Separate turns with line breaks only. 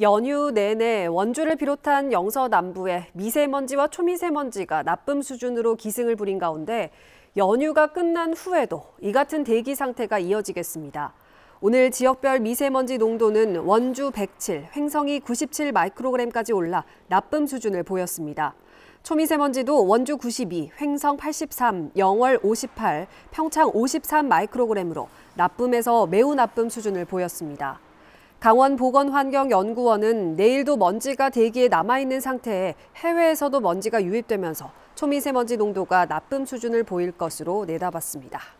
연휴 내내 원주를 비롯한 영서 남부에 미세먼지와 초미세먼지가 나쁨 수준으로 기승을 부린 가운데 연휴가 끝난 후에도 이 같은 대기 상태가 이어지겠습니다. 오늘 지역별 미세먼지 농도는 원주 107, 횡성이 97 마이크로그램까지 올라 나쁨 수준을 보였습니다. 초미세먼지도 원주 92, 횡성 83, 영월 58, 평창 53 마이크로그램으로 나쁨에서 매우 나쁨 수준을 보였습니다. 강원보건환경연구원은 내일도 먼지가 대기에 남아있는 상태에 해외에서도 먼지가 유입되면서 초미세먼지 농도가 나쁨 수준을 보일 것으로 내다봤습니다.